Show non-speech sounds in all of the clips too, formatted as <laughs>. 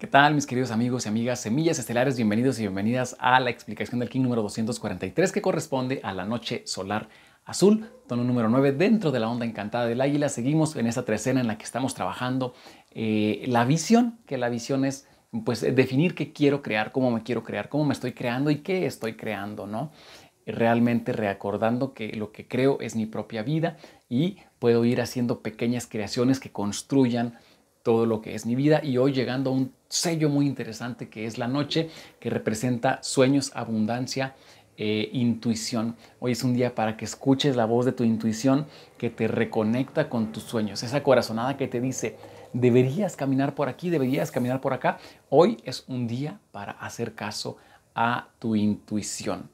¿Qué tal mis queridos amigos y amigas Semillas Estelares? Bienvenidos y bienvenidas a la explicación del King número 243 que corresponde a la noche solar azul, tono número 9 dentro de la onda encantada del águila. Seguimos en esta trecena en la que estamos trabajando eh, la visión, que la visión es pues definir qué quiero crear, cómo me quiero crear, cómo me estoy creando y qué estoy creando, ¿no? Realmente reacordando que lo que creo es mi propia vida y puedo ir haciendo pequeñas creaciones que construyan todo lo que es mi vida y hoy llegando a un sello muy interesante que es la noche, que representa sueños, abundancia, e intuición. Hoy es un día para que escuches la voz de tu intuición que te reconecta con tus sueños, esa corazonada que te dice, deberías caminar por aquí, deberías caminar por acá. Hoy es un día para hacer caso a tu intuición.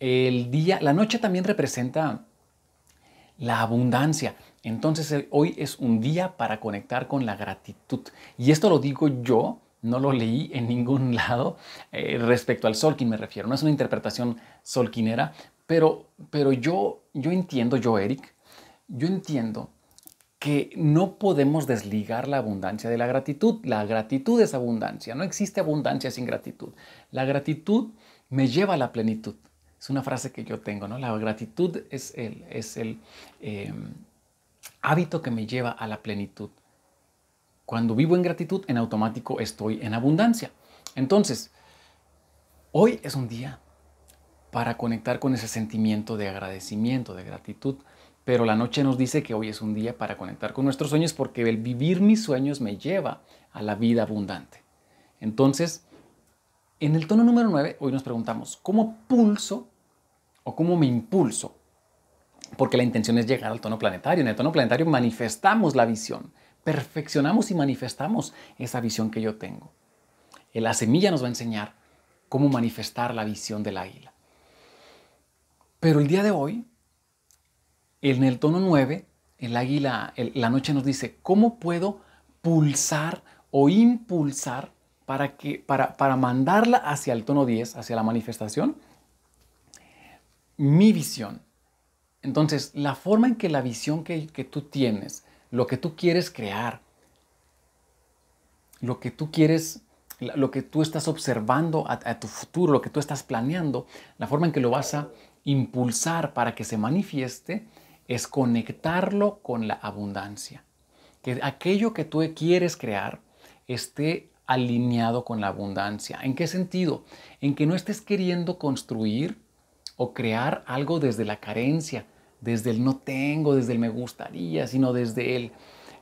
El día, la noche también representa la abundancia. Entonces eh, hoy es un día para conectar con la gratitud. Y esto lo digo yo, no lo leí en ningún <laughs> lado eh, respecto al Solkin me refiero, no es una interpretación solkinera, pero, pero yo, yo entiendo, yo Eric, yo entiendo que no podemos desligar la abundancia de la gratitud. La gratitud es abundancia, no existe abundancia sin gratitud. La gratitud me lleva a la plenitud. Es una frase que yo tengo, ¿no? La gratitud es el, es el, em, hábito que me lleva a la plenitud. Cuando vivo en gratitud, en automático estoy en abundancia. Entonces, hoy es un día para conectar con ese sentimiento de agradecimiento, de gratitud. Pero la noche nos dice que hoy es un día para conectar con nuestros sueños porque el vivir mis sueños me lleva a la vida abundante. Entonces, en el tono número 9, hoy nos preguntamos, ¿cómo pulso o cómo me impulso porque la intención es llegar al tono planetario. En el tono planetario manifestamos la visión, perfeccionamos y manifestamos esa visión que yo tengo. Eh, la semilla nos va a enseñar cómo manifestar la visión del águila. Pero el día de hoy, en el tono 9, el águila, la noche nos dice, ¿cómo puedo pulsar o impulsar para, que, para, para mandarla hacia el tono 10, hacia la manifestación? Mi visión, entonces, la forma en que la visión que, tú tienes, lo que tú quieres crear, lo que tú quieres, lo que tú estás observando a, a, tu futuro, lo que tú estás planeando, la forma en que lo vas a impulsar para que se manifieste es conectarlo con la abundancia. Que aquello que tú quieres crear esté alineado con la abundancia. ¿En qué sentido? En que no estés queriendo construir o crear algo desde la carencia, desde el no tengo, desde el me gustaría, sino desde el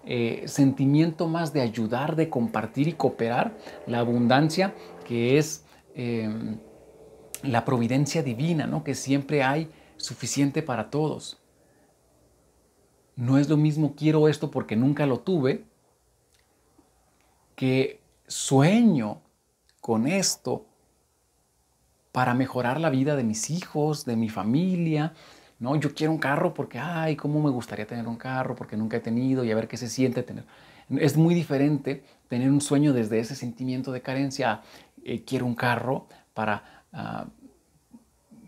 eh, sentimiento más de ayudar, de compartir y cooperar, la abundancia que es em, la providencia divina, que siempre hay suficiente para todos. No es lo mismo quiero esto porque nunca lo tuve, que sueño con esto para mejorar la vida de mis hijos, de mi familia, no, yo quiero un carro porque, ay, cómo me gustaría tener un carro porque nunca he tenido y a ver qué se siente tener. Es muy diferente tener un sueño desde ese sentimiento de carencia. Eh, quiero un carro para... Ah,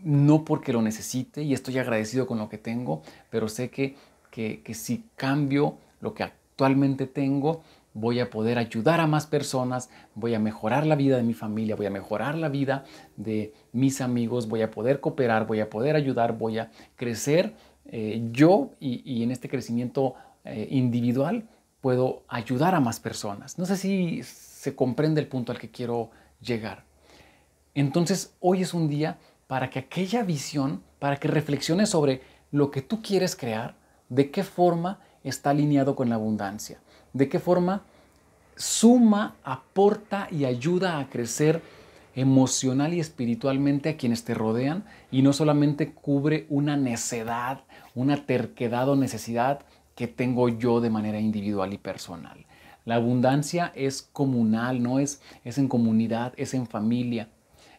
no porque lo necesite y estoy agradecido con lo que tengo, pero sé que si cambio lo que actualmente tengo, voy a poder ayudar a más personas, voy a mejorar la vida de mi familia, voy a mejorar la vida de mis amigos, voy a poder cooperar, voy a poder ayudar, voy a crecer eh, yo y, en este crecimiento eh, individual puedo ayudar a más personas. No sé si se comprende el punto al que quiero llegar. Entonces, hoy es un día para que aquella visión, para que reflexiones sobre lo que tú quieres crear, de qué forma está alineado con la abundancia de qué forma suma, aporta y ayuda a crecer emocional y espiritualmente a quienes te rodean y no solamente cubre una necedad, una terquedad o necesidad que tengo yo de manera individual y personal. La abundancia es comunal, no es, es en comunidad, es en familia.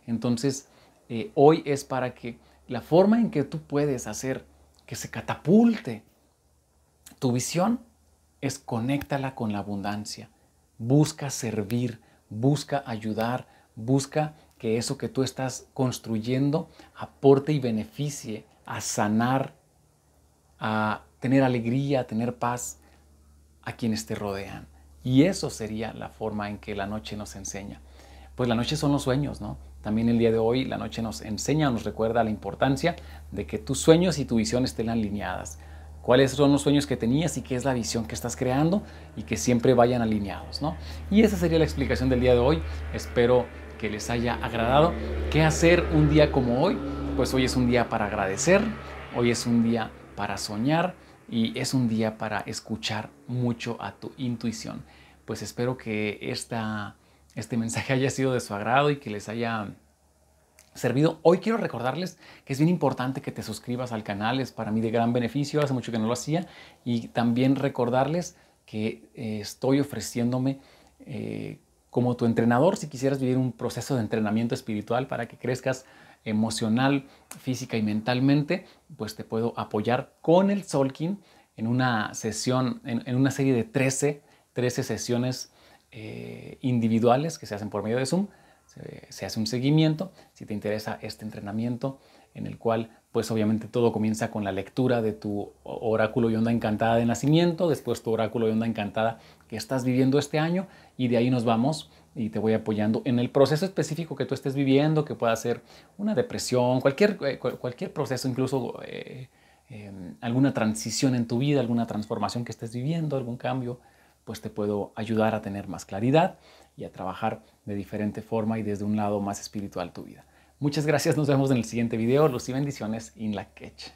Entonces, eh, hoy es para que la forma en que tú puedes hacer que se catapulte tu visión es conéctala con la abundancia. Busca servir, busca ayudar, busca que eso que tú estás construyendo aporte y beneficie a sanar, a tener alegría, a tener paz a quienes te rodean. Y eso sería la forma en que la noche nos enseña. Pues la noche son los sueños, ¿no? También el día de hoy la noche nos enseña, nos recuerda la importancia de que tus sueños y tu visión estén alineadas cuáles son los sueños que tenías y qué es la visión que estás creando y que siempre vayan alineados, ¿no? Y esa sería la explicación del día de hoy. Espero que les haya agradado. ¿Qué hacer un día como hoy? Pues hoy es un día para agradecer, hoy es un día para soñar y es un día para escuchar mucho a tu intuición. Pues espero que esta, este mensaje <laughs> haya sido de su agrado y que les haya servido. Hoy quiero recordarles que es bien importante que te suscribas al canal, es para mí de gran beneficio, hace mucho que no lo hacía, y también recordarles que eh, estoy ofreciéndome eh, como tu entrenador si quisieras vivir un proceso de entrenamiento espiritual para que crezcas emocional, física y mentalmente, pues te puedo apoyar con el Solkin en una sesión, en, una serie de 13, 13 sesiones eh, individuales que se hacen por medio de Zoom se, hace un seguimiento. Si te interesa este entrenamiento en el cual pues obviamente todo comienza con la lectura de tu oráculo y onda encantada de nacimiento, después tu oráculo y onda encantada que estás viviendo este año y de ahí nos vamos y te voy apoyando en el proceso específico que tú estés viviendo, que pueda ser una depresión, cualquier, eh, proceso, incluso eh, em, alguna transición en tu vida, alguna transformación que estés viviendo, algún cambio, pues te puedo ayudar a tener más claridad y a trabajar de diferente forma y desde un lado más espiritual tu vida. Muchas gracias, nos vemos en el siguiente video. Luz y bendiciones in la queche.